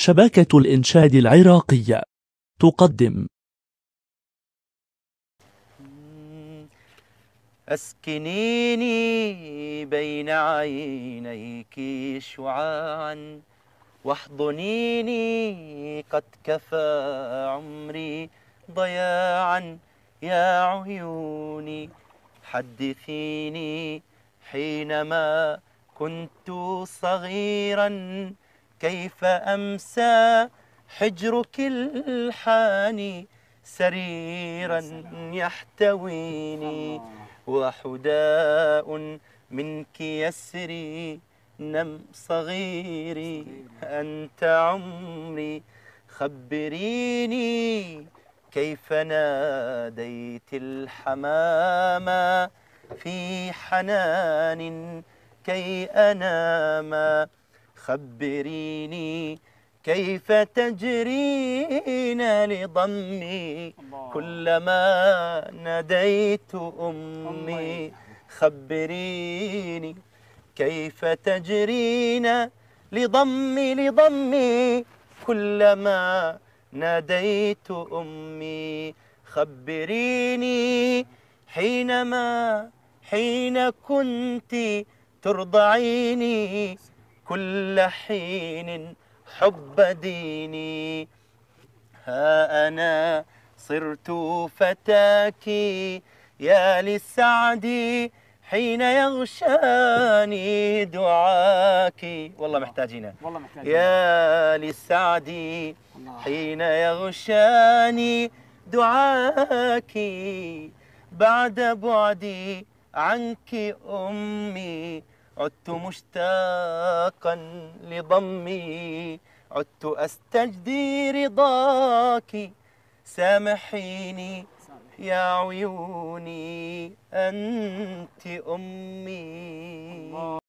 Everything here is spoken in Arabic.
شبكة الإنشاد العراقية تقدم أسكنيني بين عينيك شعاعا واحضنيني قد كفى عمري ضياعا يا عيوني حدثيني حينما كنت صغيرا كيف أمسى حجرك الحاني سريرا يحتويني وحداء منك يسري نم صغيري أنت عمري خبريني كيف ناديت الحمام في حنان كي أنام خبريني كيف تجرين لضمي كلما ناديت أمي خبريني كيف تجرين لضمي لضمي كلما ناديت أمي خبريني حينما حين كنت ترضعيني كل حين حب ديني ها أنا صرت فتاكي يا للسعد حين يغشاني دعاك والله محتاجينه والله محتاجين يا للسعد حين يغشاني دعاك بعد بعدي عنك أمي عدت مشتاقا لضمي عدت أستجدي رضاك سامحيني يا عيوني أنت أمي